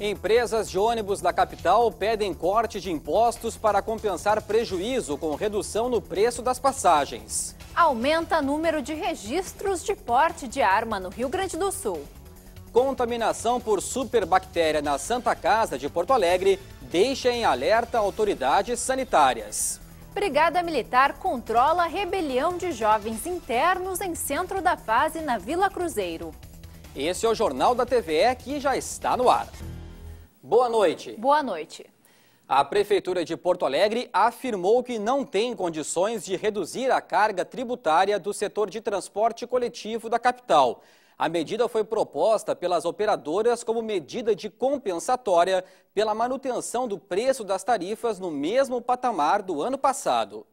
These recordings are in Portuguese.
Empresas de ônibus da capital pedem corte de impostos para compensar prejuízo com redução no preço das passagens. Aumenta número de registros de porte de arma no Rio Grande do Sul. Contaminação por superbactéria na Santa Casa de Porto Alegre deixa em alerta autoridades sanitárias. Brigada Militar controla rebelião de jovens internos em Centro da Paz e na Vila Cruzeiro. Esse é o Jornal da TVE que já está no ar. Boa noite. Boa noite. A Prefeitura de Porto Alegre afirmou que não tem condições de reduzir a carga tributária do setor de transporte coletivo da capital. A medida foi proposta pelas operadoras como medida de compensatória pela manutenção do preço das tarifas no mesmo patamar do ano passado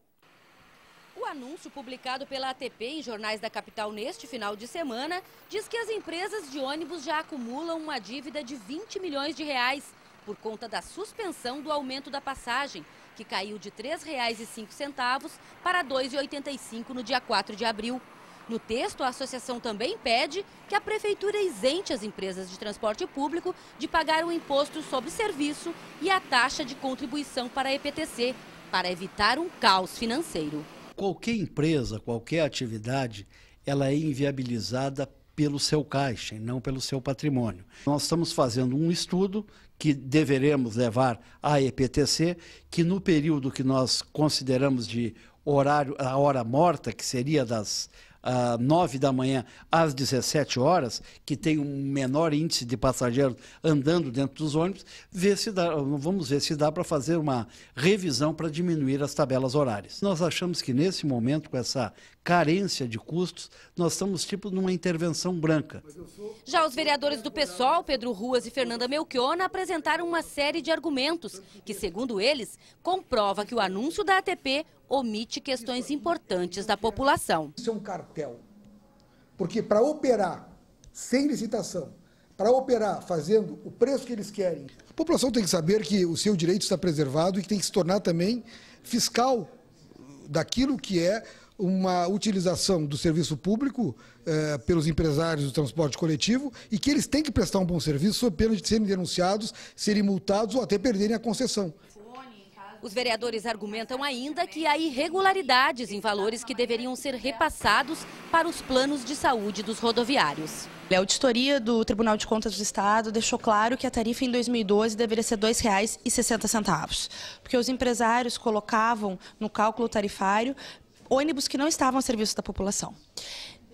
anúncio publicado pela ATP em jornais da capital neste final de semana diz que as empresas de ônibus já acumulam uma dívida de 20 milhões de reais por conta da suspensão do aumento da passagem, que caiu de R$ 3,05 para R$ 2,85 no dia 4 de abril. No texto, a associação também pede que a prefeitura isente as empresas de transporte público de pagar o imposto sobre serviço e a taxa de contribuição para a EPTC, para evitar um caos financeiro qualquer empresa, qualquer atividade, ela é inviabilizada pelo seu caixa e não pelo seu patrimônio. Nós estamos fazendo um estudo que deveremos levar à EPTC, que no período que nós consideramos de horário, a hora morta, que seria das uh, 9 da manhã às 17 horas, que tem um menor índice de passageiros andando dentro dos ônibus, ver se dá, vamos ver se dá para fazer uma revisão para diminuir as tabelas horárias. Nós achamos que nesse momento, com essa carência de custos, nós estamos tipo numa intervenção branca. Já os vereadores do PSOL, Pedro Ruas e Fernanda Melchiona, apresentaram uma série de argumentos que, segundo eles, comprova que o anúncio da ATP omite questões importantes da população. Isso é um cartel. Porque para operar sem licitação, para operar fazendo o preço que eles querem. A população tem que saber que o seu direito está preservado e que tem que se tornar também fiscal daquilo que é uma utilização do serviço público eh, pelos empresários do transporte coletivo e que eles têm que prestar um bom serviço sob pena de serem denunciados, serem multados ou até perderem a concessão. Os vereadores argumentam ainda que há irregularidades em valores que deveriam ser repassados para os planos de saúde dos rodoviários. A auditoria do Tribunal de Contas do Estado deixou claro que a tarifa em 2012 deveria ser R$ 2,60, porque os empresários colocavam no cálculo tarifário ônibus que não estavam a serviço da população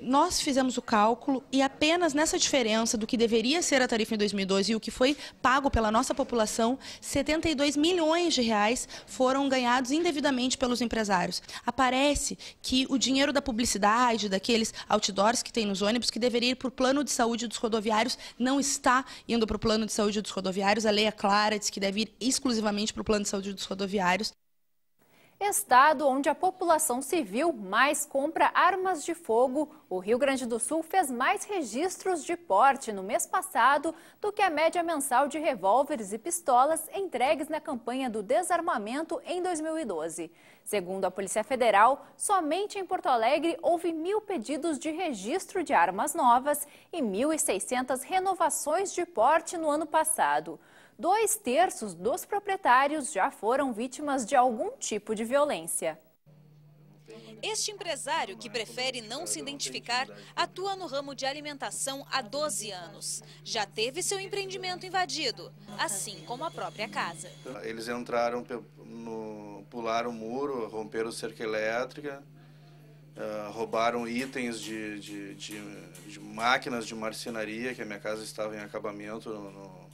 nós fizemos o cálculo e apenas nessa diferença do que deveria ser a tarifa em 2012 e o que foi pago pela nossa população, 72 milhões de reais foram ganhados indevidamente pelos empresários. Aparece que o dinheiro da publicidade, daqueles outdoors que tem nos ônibus, que deveria ir para o plano de saúde dos rodoviários, não está indo para o plano de saúde dos rodoviários. A lei é clara, diz que deve ir exclusivamente para o plano de saúde dos rodoviários. Estado onde a população civil mais compra armas de fogo, o Rio Grande do Sul fez mais registros de porte no mês passado do que a média mensal de revólveres e pistolas entregues na campanha do desarmamento em 2012. Segundo a Polícia Federal, somente em Porto Alegre houve mil pedidos de registro de armas novas e 1.600 renovações de porte no ano passado dois terços dos proprietários já foram vítimas de algum tipo de violência. Este empresário, que prefere não se identificar, atua no ramo de alimentação há 12 anos. Já teve seu empreendimento invadido, assim como a própria casa. Eles entraram, no, pularam o muro, romperam cerca elétrica, uh, roubaram itens de, de, de, de, máquinas de marcenaria, que a minha casa estava em acabamento no,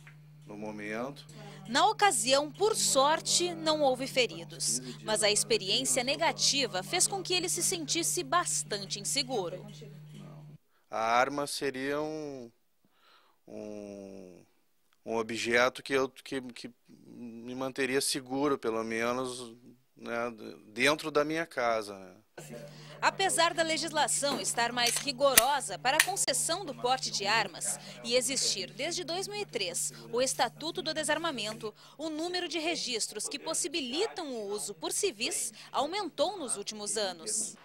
no momento. Na ocasião, por sorte, não houve feridos, mas a experiência negativa fez com que ele se sentisse bastante inseguro. A arma seria um, um, um objeto que, eu, que, que me manteria seguro, pelo menos né, dentro da minha casa. Né? Apesar da legislação estar mais rigorosa para a concessão do porte de armas e existir desde 2003 o Estatuto do Desarmamento, o número de registros que possibilitam o uso por civis aumentou nos últimos anos.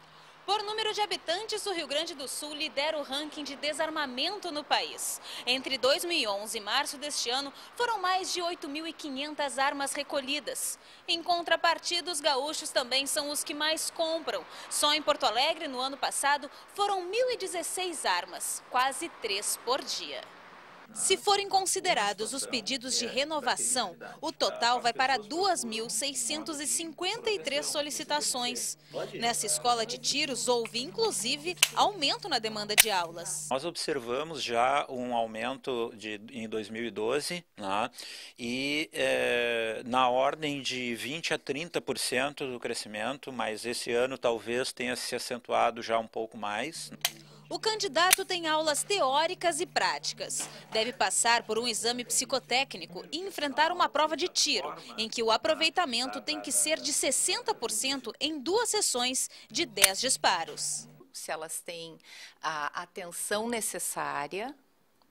Por número de habitantes, o Rio Grande do Sul lidera o ranking de desarmamento no país. Entre 2011 e março deste ano, foram mais de 8.500 armas recolhidas. Em contrapartida, os gaúchos também são os que mais compram. Só em Porto Alegre, no ano passado, foram 1.016 armas, quase três por dia. Se forem considerados os pedidos de renovação, o total vai para 2.653 solicitações. Nessa escola de tiros, houve, inclusive, aumento na demanda de aulas. Nós observamos já um aumento de, em 2012, né, e é, na ordem de 20 a 30% do crescimento, mas esse ano talvez tenha se acentuado já um pouco mais. O candidato tem aulas teóricas e práticas. Deve passar por um exame psicotécnico e enfrentar uma prova de tiro, em que o aproveitamento tem que ser de 60% em duas sessões de 10 disparos. Se elas têm a atenção necessária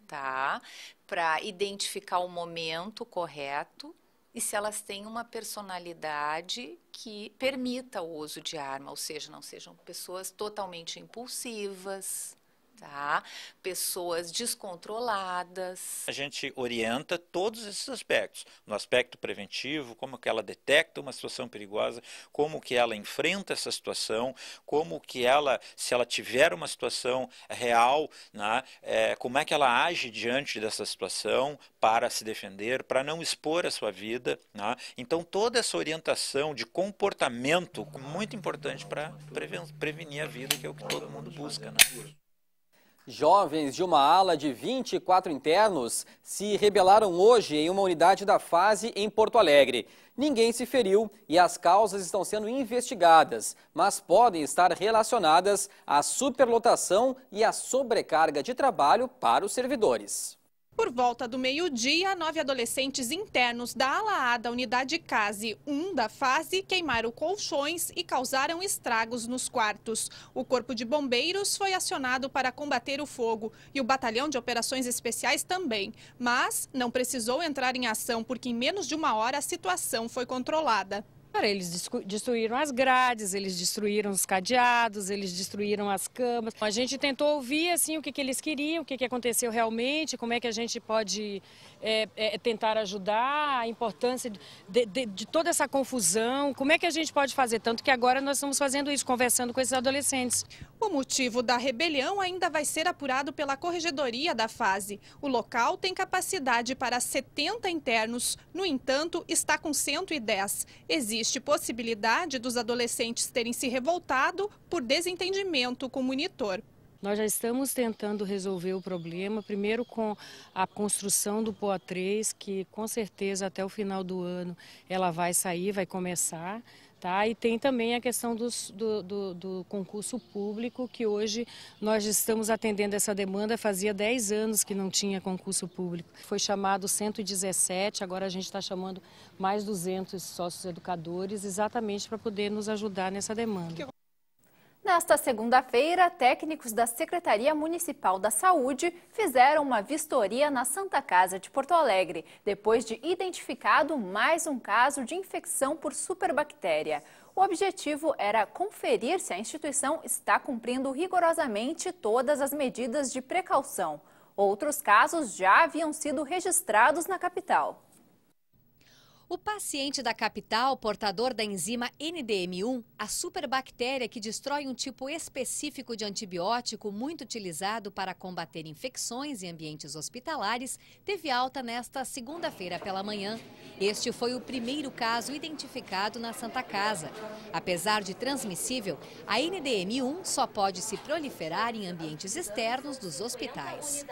tá, para identificar o momento correto e se elas têm uma personalidade que permita o uso de arma, ou seja, não sejam pessoas totalmente impulsivas, tá? Pessoas descontroladas. A gente orienta todos esses aspectos, no aspecto preventivo, como que ela detecta uma situação perigosa, como que ela enfrenta essa situação, como que ela, se ela tiver uma situação real, né, é, como é que ela age diante dessa situação para se defender, para não expor a sua vida, né? Então toda essa orientação de comportamento muito importante para prevenir a vida, que é o que todo mundo busca, né? Jovens de uma ala de 24 internos se rebelaram hoje em uma unidade da fase em Porto Alegre. Ninguém se feriu e as causas estão sendo investigadas, mas podem estar relacionadas à superlotação e à sobrecarga de trabalho para os servidores. Por volta do meio-dia, nove adolescentes internos da ala A da unidade CASE 1 da fase queimaram colchões e causaram estragos nos quartos. O Corpo de Bombeiros foi acionado para combater o fogo e o Batalhão de Operações Especiais também. Mas não precisou entrar em ação porque em menos de uma hora a situação foi controlada. Cara, eles destruíram as grades, eles destruíram os cadeados, eles destruíram as camas. A gente tentou ouvir assim o que, que eles queriam, o que, que aconteceu realmente, como é que a gente pode é, é, tentar ajudar, a importância de, de, de toda essa confusão, como é que a gente pode fazer. Tanto que agora nós estamos fazendo isso, conversando com esses adolescentes. O motivo da rebelião ainda vai ser apurado pela corregedoria da fase. O local tem capacidade para 70 internos, no entanto, está com 110. Existe possibilidade dos adolescentes terem se revoltado por desentendimento com o monitor. Nós já estamos tentando resolver o problema, primeiro com a construção do POA 3, que com certeza até o final do ano ela vai sair, vai começar. Tá? E tem também a questão dos, do, do, do, concurso público, que hoje nós estamos atendendo essa demanda, fazia 10 anos que não tinha concurso público. Foi chamado 117, agora a gente está chamando mais 200 sócios educadores, exatamente para poder nos ajudar nessa demanda. Nesta segunda-feira, técnicos da Secretaria Municipal da Saúde fizeram uma vistoria na Santa Casa de Porto Alegre, depois de identificado mais um caso de infecção por superbactéria. O objetivo era conferir se a instituição está cumprindo rigorosamente todas as medidas de precaução. Outros casos já haviam sido registrados na capital. O paciente da capital, portador da enzima NDM1, a superbactéria que destrói um tipo específico de antibiótico muito utilizado para combater infecções em ambientes hospitalares, teve alta nesta segunda-feira pela manhã. Este foi o primeiro caso identificado na Santa Casa. Apesar de transmissível, a NDM1 só pode se proliferar em ambientes externos dos hospitais.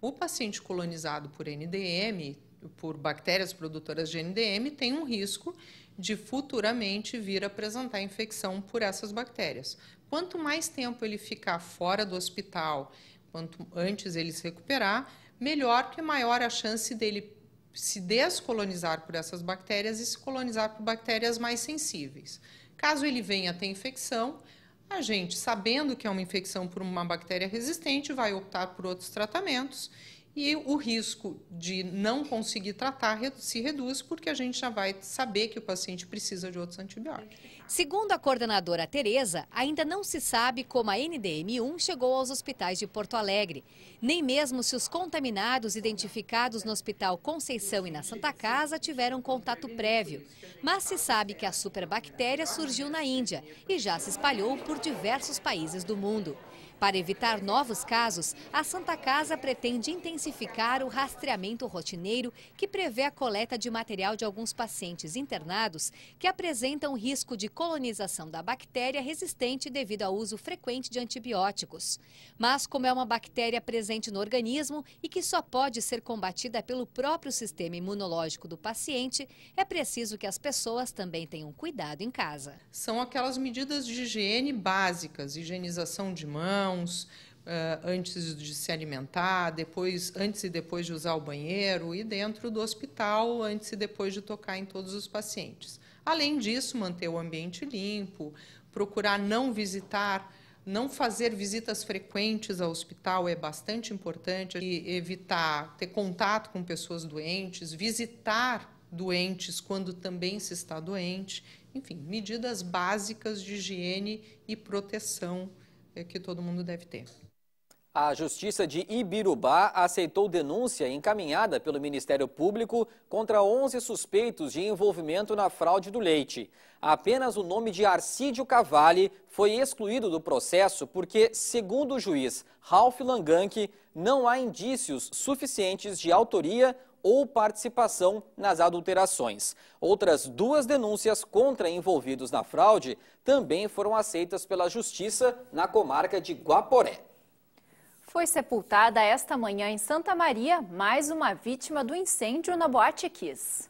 O paciente colonizado por NDM por bactérias produtoras de NDM tem um risco de futuramente vir apresentar infecção por essas bactérias. Quanto mais tempo ele ficar fora do hospital, quanto antes ele se recuperar, melhor, que maior a chance dele se descolonizar por essas bactérias e se colonizar por bactérias mais sensíveis. Caso ele venha a ter infecção, a gente, sabendo que é uma infecção por uma bactéria resistente, vai optar por outros tratamentos e o risco de não conseguir tratar se reduz, porque a gente já vai saber que o paciente precisa de outros antibióticos. Segundo a coordenadora Tereza, ainda não se sabe como a NDM1 chegou aos hospitais de Porto Alegre, nem mesmo se os contaminados identificados no Hospital Conceição e na Santa Casa tiveram contato prévio. Mas se sabe que a superbactéria surgiu na Índia e já se espalhou por diversos países do mundo. Para evitar novos casos, a Santa Casa pretende intensificar o rastreamento rotineiro que prevê a coleta de material de alguns pacientes internados que apresentam risco de colonização da bactéria resistente devido ao uso frequente de antibióticos. Mas, como é uma bactéria presente no organismo e que só pode ser combatida pelo próprio sistema imunológico do paciente, é preciso que as pessoas também tenham cuidado em casa. São aquelas medidas de higiene básicas, higienização de mão, mãos, eh, antes de se alimentar, depois, antes e depois de usar o banheiro, e dentro do hospital, antes e depois de tocar em todos os pacientes. Além disso, manter o ambiente limpo, procurar não visitar, não fazer visitas frequentes ao hospital é bastante importante, e evitar ter contato com pessoas doentes, visitar doentes quando também se está doente, enfim, medidas básicas de higiene e proteção é que todo mundo deve ter. A Justiça de Ibirubá aceitou denúncia encaminhada pelo Ministério Público contra 11 suspeitos de envolvimento na fraude do leite. Apenas o nome de Arcídio Cavalli foi excluído do processo porque, segundo o juiz Ralph Langanck, não há indícios suficientes de autoria ou participação nas adulterações. Outras duas denúncias contra envolvidos na fraude também foram aceitas pela Justiça na comarca de Guaporé. Foi sepultada esta manhã em Santa Maria mais uma vítima do incêndio na Boate Kiss.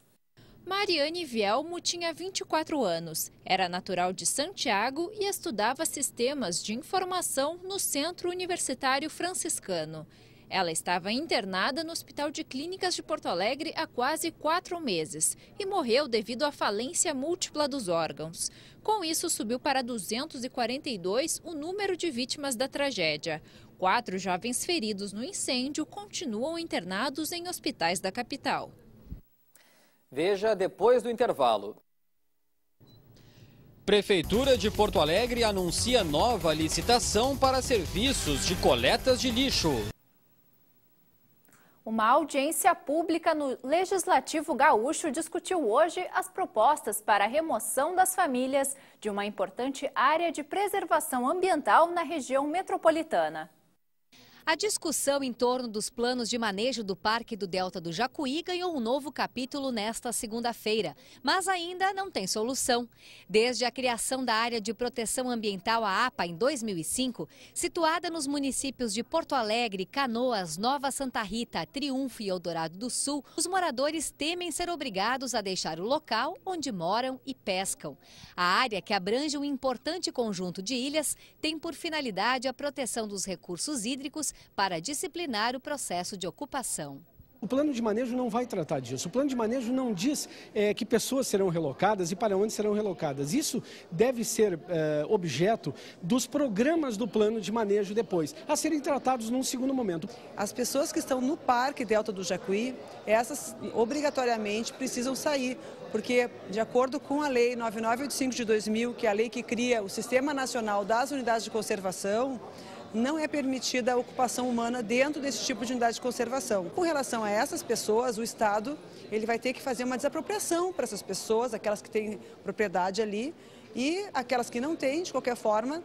Mariane Vielmo tinha 24 anos, era natural de Santiago e estudava sistemas de informação no Centro Universitário Franciscano. Ela estava internada no Hospital de Clínicas de Porto Alegre há quase quatro meses e morreu devido à falência múltipla dos órgãos. Com isso, subiu para 242 o número de vítimas da tragédia. Quatro jovens feridos no incêndio continuam internados em hospitais da capital. Veja depois do intervalo. Prefeitura de Porto Alegre anuncia nova licitação para serviços de coletas de lixo. Uma audiência pública no Legislativo Gaúcho discutiu hoje as propostas para a remoção das famílias de uma importante área de preservação ambiental na região metropolitana. A discussão em torno dos planos de manejo do Parque do Delta do Jacuí ganhou um novo capítulo nesta segunda-feira, mas ainda não tem solução. Desde a criação da Área de Proteção Ambiental, a APA, em 2005, situada nos municípios de Porto Alegre, Canoas, Nova Santa Rita, Triunfo e Eldorado do Sul, os moradores temem ser obrigados a deixar o local onde moram e pescam. A área, que abrange um importante conjunto de ilhas, tem por finalidade a proteção dos recursos hídricos para disciplinar o processo de ocupação. O plano de manejo não vai tratar disso. O plano de manejo não diz é, que pessoas serão relocadas e para onde serão relocadas. Isso deve ser é, objeto dos programas do plano de manejo depois, a serem tratados num segundo momento. As pessoas que estão no Parque Delta do Jacuí, essas obrigatoriamente precisam sair, porque de acordo com a Lei 9985 de 2000, que é a lei que cria o Sistema Nacional das Unidades de Conservação, não é permitida a ocupação humana dentro desse tipo de unidade de conservação. Com relação a essas pessoas, o Estado ele vai ter que fazer uma desapropriação para essas pessoas, aquelas que têm propriedade ali, e aquelas que não têm, de qualquer forma,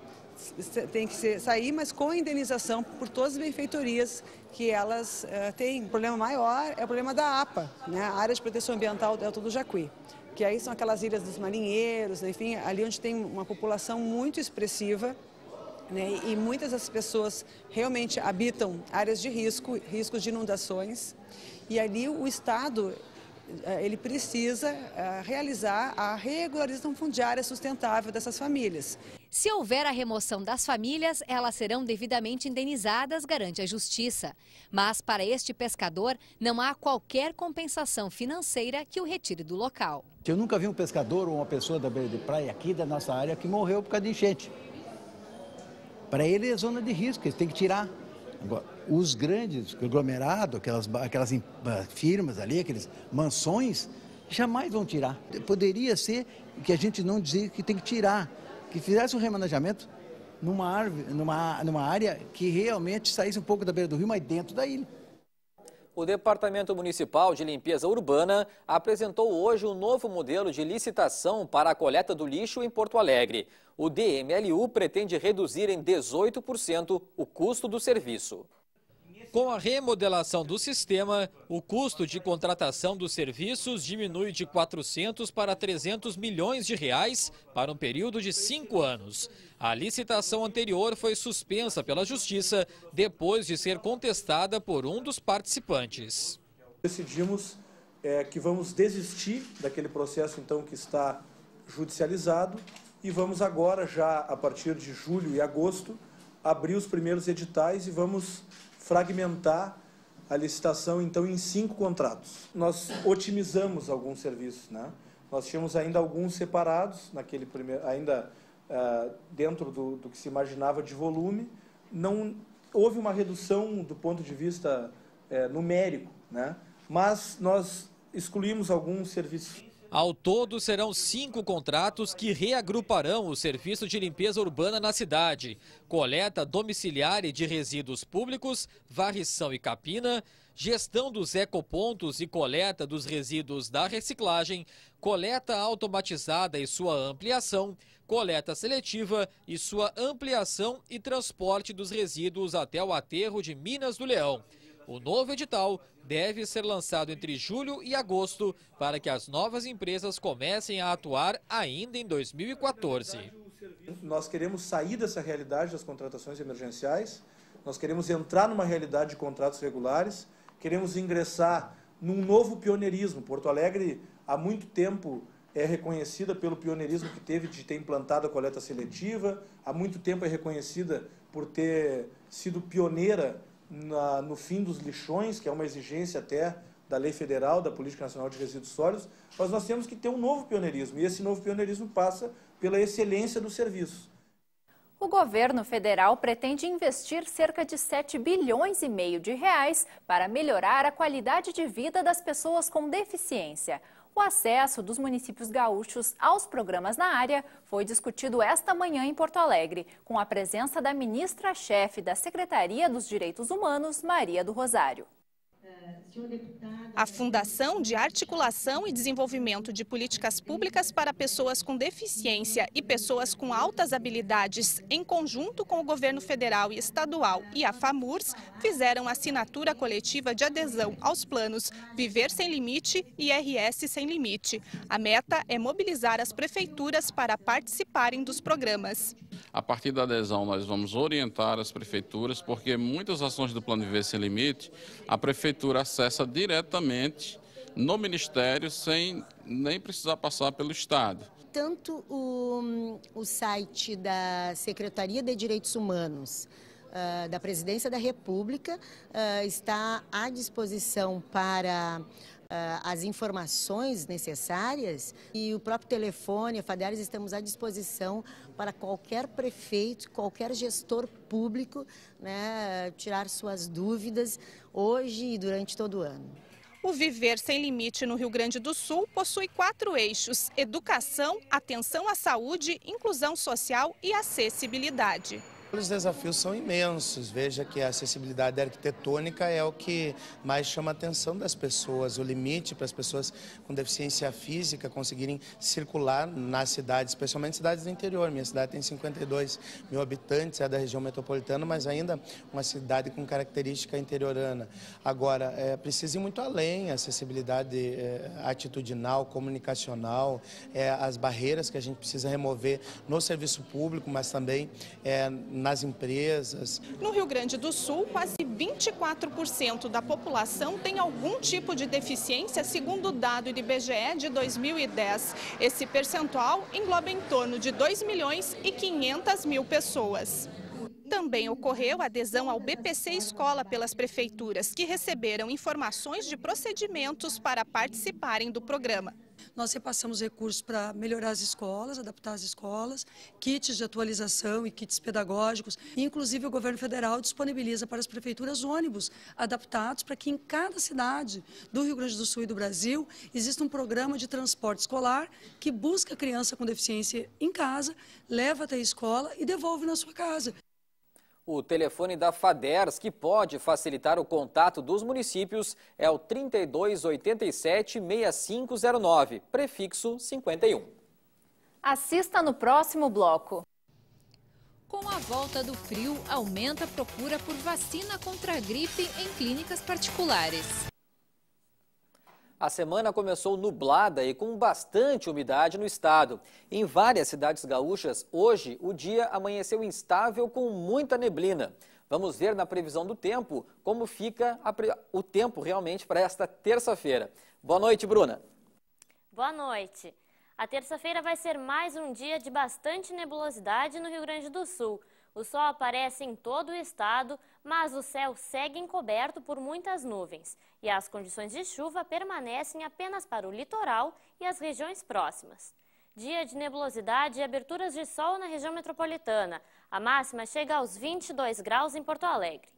tem que sair, mas com indenização por todas as benfeitorias que elas uh, têm. O problema maior é o problema da APA, né? a Área de Proteção Ambiental do Delta do Jacuí, que aí são aquelas ilhas dos marinheiros, enfim, ali onde tem uma população muito expressiva né? E muitas das pessoas realmente habitam áreas de risco, riscos de inundações, e ali o Estado eh, ele precisa eh, realizar a regularização fundiária sustentável dessas famílias. Se houver a remoção das famílias, elas serão devidamente indenizadas, garante a Justiça. Mas para este pescador, não há qualquer compensação financeira que o retire do local. Eu nunca vi um pescador ou uma pessoa da beira de praia aqui da nossa área que morreu por causa de enchente. Para ele é zona de risco, eles têm que tirar. Agora, os grandes conglomerados, aquelas, aquelas firmas ali, aquelas mansões, jamais vão tirar. Poderia ser que a gente não dizia que tem que tirar, que fizesse um remanejamento numa, árvore, numa, numa área que realmente saísse um pouco da beira do rio, mas dentro da ilha. O Departamento Municipal de Limpeza Urbana apresentou hoje um novo modelo de licitação para a coleta do lixo em Porto Alegre. O DMLU pretende reduzir em 18% o custo do serviço. Com a remodelação do sistema, o custo de contratação dos serviços diminui de 400 para 300 milhões de reais para um período de cinco anos. A licitação anterior foi suspensa pela Justiça depois de ser contestada por um dos participantes. Decidimos é, que vamos desistir daquele processo então que está judicializado e vamos agora já a partir de julho e agosto abrir os primeiros editais e vamos fragmentar a licitação então em cinco contratos. Nós otimizamos alguns serviços, né? Nós tínhamos ainda alguns separados naquele primeiro, ainda uh, dentro do, do que se imaginava de volume. Não houve uma redução do ponto de vista uh, numérico, né? Mas nós excluímos alguns serviços ao todo, serão cinco contratos que reagruparão o serviço de limpeza urbana na cidade: coleta domiciliar de resíduos públicos, varrição e capina, gestão dos ecopontos e coleta dos resíduos da reciclagem, coleta automatizada e sua ampliação, coleta seletiva e sua ampliação e transporte dos resíduos até o aterro de Minas do Leão. O novo edital deve ser lançado entre julho e agosto para que as novas empresas comecem a atuar ainda em 2014. Nós queremos sair dessa realidade das contratações emergenciais, nós queremos entrar numa realidade de contratos regulares, queremos ingressar num novo pioneirismo. Porto Alegre, há muito tempo, é reconhecida pelo pioneirismo que teve de ter implantado a coleta seletiva, há muito tempo é reconhecida por ter sido pioneira na, no fim dos lixões, que é uma exigência até da lei federal, da Política Nacional de Resíduos Sólidos, mas nós temos que ter um novo pioneirismo, e esse novo pioneirismo passa pela excelência dos serviços. O governo federal pretende investir cerca de 7 bilhões e meio de reais para melhorar a qualidade de vida das pessoas com deficiência. O acesso dos municípios gaúchos aos programas na área foi discutido esta manhã em Porto Alegre, com a presença da ministra-chefe da Secretaria dos Direitos Humanos, Maria do Rosário. Eh, a eh, Fundação de Articulação e Desenvolvimento de Políticas Públicas para Pessoas com Deficiência e Pessoas com Altas Habilidades, em conjunto com o governo federal e estadual e a FAMURS, fizeram assinatura coletiva de adesão aos planos Viver Sem Limite e RS Sem Limite. A meta é mobilizar as prefeituras para participarem dos programas. A partir da adesão, nós vamos orientar as prefeituras, porque muitas ações do Plano Viver Sem Limite, a prefeitura prefeitura acessa diretamente no Ministério sem nem precisar passar pelo Estado. Tanto o, o site da Secretaria de Direitos Humanos, uh, da Presidência da República, uh, está à disposição para ah, as informações necessárias e o próprio telefone, a FADERES, estamos à disposição para qualquer prefeito, qualquer gestor público né, tirar suas dúvidas hoje e durante todo o ano. O Viver Sem Limite no Rio Grande do Sul possui quatro eixos: educação, atenção à saúde, inclusão social e acessibilidade. Os desafios são imensos. Veja que a acessibilidade arquitetônica é o que mais chama a atenção das pessoas, o limite para as pessoas com deficiência física conseguirem circular na cidade, especialmente cidades do interior. Minha cidade tem 52 mil habitantes, é da região metropolitana, mas ainda uma cidade com característica interiorana. Agora, é preciso ir muito além a acessibilidade é, atitudinal, comunicacional, é, as barreiras que a gente precisa remover no serviço público, mas também é, nas empresas. No Rio Grande do Sul, quase 24% da população tem algum tipo de deficiência, segundo o dado do IBGE de 2010. Esse percentual engloba em torno de 2 milhões e 500 mil pessoas. Também ocorreu adesão ao BPC Escola pelas prefeituras, que receberam informações de procedimentos para participarem do programa. Nós repassamos recursos para melhorar as escolas, adaptar as escolas, kits de atualização e kits pedagógicos. Inclusive, o governo federal disponibiliza para as prefeituras ônibus adaptados para que em cada cidade do Rio Grande do Sul e do Brasil exista um programa de transporte escolar que busca a criança com deficiência em casa, leva até a escola e devolve na sua casa. O telefone da FADERS, que pode facilitar o contato dos municípios, é o 3287-6509, prefixo 51. Assista no próximo bloco. Com a volta do frio, aumenta a procura por vacina contra a gripe em clínicas particulares. A semana começou nublada e com bastante umidade no estado. Em várias cidades gaúchas, hoje o dia amanheceu instável com muita neblina. Vamos ver na previsão do tempo como fica o tempo realmente para esta terça-feira. Boa noite, Bruna. Boa noite. A terça-feira vai ser mais um dia de bastante nebulosidade no Rio Grande do Sul. O sol aparece em todo o estado, mas o céu segue encoberto por muitas nuvens e as condições de chuva permanecem apenas para o litoral e as regiões próximas. Dia de nebulosidade e aberturas de sol na região metropolitana. A máxima chega aos 22 graus em Porto Alegre.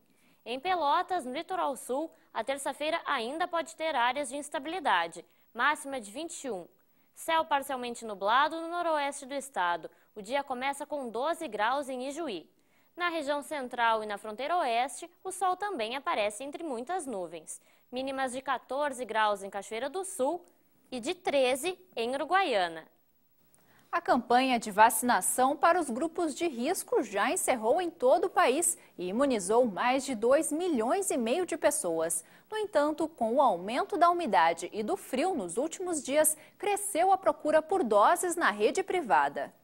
Em Pelotas, no litoral sul, a terça-feira ainda pode ter áreas de instabilidade, máxima de 21. Céu parcialmente nublado no noroeste do estado. O dia começa com 12 graus em Ijuí. Na região central e na fronteira oeste, o sol também aparece entre muitas nuvens. Mínimas de 14 graus em Cachoeira do Sul e de 13 em Uruguaiana. A campanha de vacinação para os grupos de risco já encerrou em todo o país e imunizou mais de 2 milhões e meio de pessoas. No entanto, com o aumento da umidade e do frio nos últimos dias, cresceu a procura por doses na rede privada.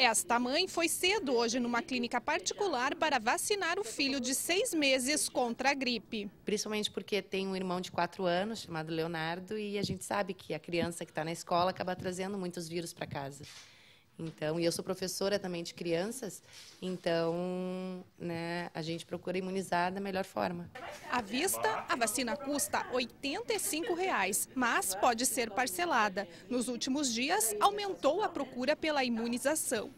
Esta mãe foi cedo hoje numa clínica particular para vacinar o filho de seis meses contra a gripe. Principalmente porque tem um irmão de quatro anos chamado Leonardo e a gente sabe que a criança que está na escola acaba trazendo muitos vírus para casa. Então, e eu sou professora também de crianças, então, né, a gente procura imunizar da melhor forma. À vista, a vacina custa R$ 85,00, mas pode ser parcelada. Nos últimos dias, aumentou a procura pela imunização.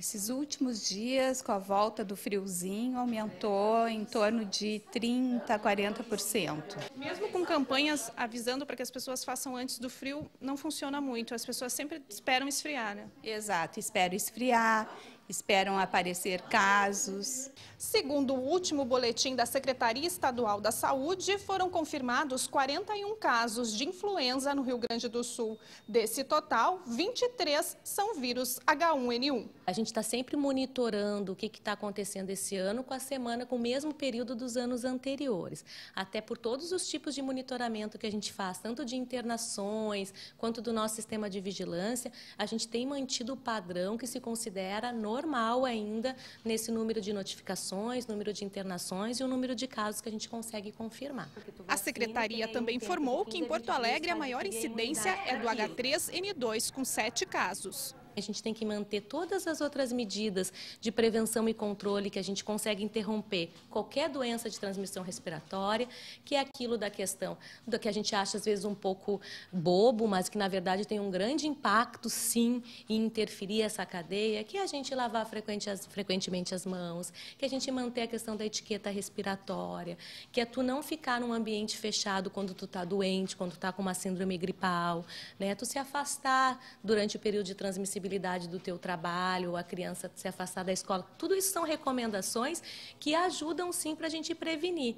Esses últimos dias, com a volta do friozinho, aumentou em torno de 30%, 40%. Mesmo com campanhas avisando para que as pessoas façam antes do frio, não funciona muito. As pessoas sempre esperam esfriar, né? Exato, esperam esfriar, esperam aparecer casos. Segundo o último boletim da Secretaria Estadual da Saúde, foram confirmados 41 casos de influenza no Rio Grande do Sul. Desse total, 23 são vírus H1N1. A gente está sempre monitorando o que está acontecendo esse ano com a semana, com o mesmo período dos anos anteriores. Até por todos os tipos de monitoramento que a gente faz, tanto de internações quanto do nosso sistema de vigilância, a gente tem mantido o padrão que se considera normal normal ainda nesse número de notificações, número de internações e o número de casos que a gente consegue confirmar. A secretaria também informou que em Porto Alegre a maior incidência é do H3N2, com sete casos. A gente tem que manter todas as outras medidas de prevenção e controle que a gente consegue interromper qualquer doença de transmissão respiratória, que é aquilo da questão do que a gente acha às vezes um pouco bobo, mas que na verdade tem um grande impacto, sim, em interferir essa cadeia, que é a gente lavar frequente as, frequentemente as mãos, que a gente manter a questão da etiqueta respiratória, que é tu não ficar num ambiente fechado quando tu está doente, quando tu está com uma síndrome gripal, né? Tu se afastar durante o período de transmissão flexibilidade do teu trabalho, a criança se afastar da escola. Tudo isso são recomendações que ajudam sim para a gente prevenir.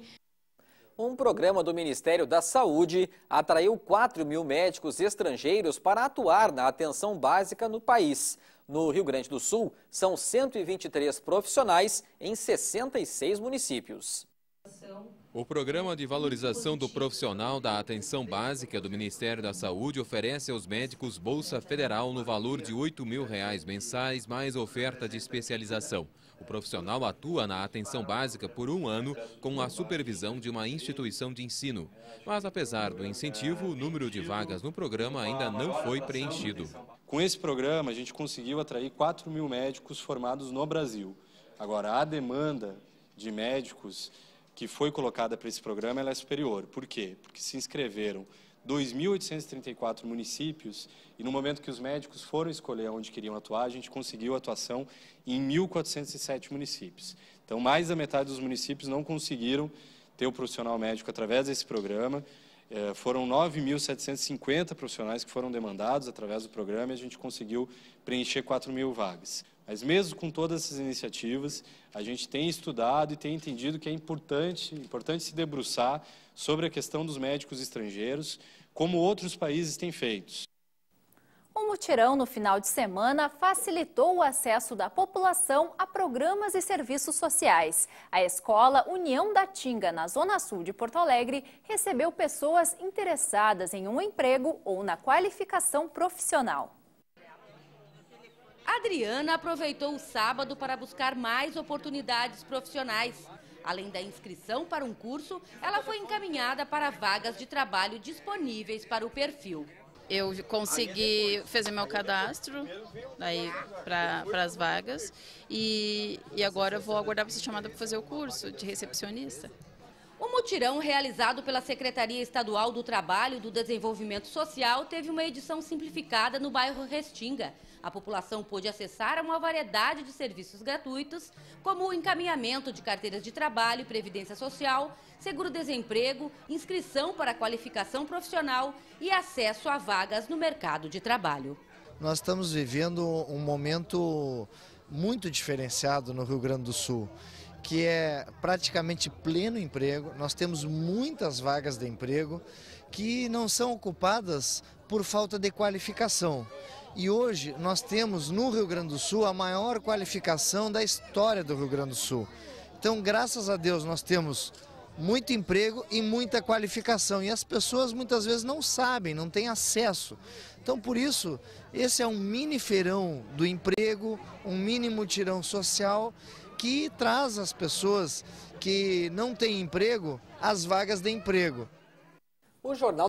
Um programa do Ministério da Saúde atraiu 4 mil médicos estrangeiros para atuar na atenção básica no país. No Rio Grande do Sul, são 123 profissionais em 66 municípios. O Programa de Valorização do Profissional da Atenção Básica do Ministério da Saúde oferece aos médicos Bolsa Federal no valor de R$ 8 mil reais mensais, mais oferta de especialização. O profissional atua na atenção básica por um ano com a supervisão de uma instituição de ensino. Mas, apesar do incentivo, o número de vagas no programa ainda não foi preenchido. Com esse programa, a gente conseguiu atrair 4 mil médicos formados no Brasil. Agora, a demanda de médicos que foi colocada para esse programa é superior. Por quê? Porque se inscreveram 2.834 municípios e no momento que os médicos foram escolher onde queriam atuar, a gente conseguiu atuação em 1.407 municípios. Então, mais da metade dos municípios não conseguiram ter o profissional médico através desse programa. É, foram 9.750 profissionais que foram demandados através do programa e a gente conseguiu preencher 4 mil vagas. Mas mesmo com todas essas iniciativas, a gente tem estudado e tem entendido que é importante, importante se debruçar sobre a questão dos médicos estrangeiros, como outros países têm feito. O mutirão no final de semana facilitou o acesso da população a programas e serviços sociais. A escola União da Tinga, na Zona Sul de Porto Alegre, recebeu pessoas interessadas em um emprego ou na qualificação profissional. Adriana aproveitou o sábado para buscar mais oportunidades profissionais. Além da inscrição para um curso, ela foi encaminhada para vagas de trabalho disponíveis para o perfil. Eu consegui fazer meu cadastro aí para as vagas e, e agora eu vou aguardar para ser chamada para fazer o curso de recepcionista. O mutirão realizado pela Secretaria Estadual do Trabalho e do Desenvolvimento Social teve uma edição simplificada no bairro Restinga. A população pôde acessar uma variedade de serviços gratuitos, como o encaminhamento de carteiras de trabalho e previdência social, seguro-desemprego, inscrição para qualificação profissional e acesso a vagas no mercado de trabalho. Nós estamos vivendo um momento muito diferenciado no Rio Grande do Sul que é praticamente pleno emprego. Nós temos muitas vagas de emprego que não são ocupadas por falta de qualificação. E hoje nós temos no Rio Grande do Sul a maior qualificação da história do Rio Grande do Sul. Então, graças a Deus, nós temos muito emprego e muita qualificação. E as pessoas muitas vezes não sabem, não têm acesso. Então, por isso, esse é um mini feirão do emprego, um mini mutirão social que traz as pessoas que não têm emprego às vagas de emprego. O jornal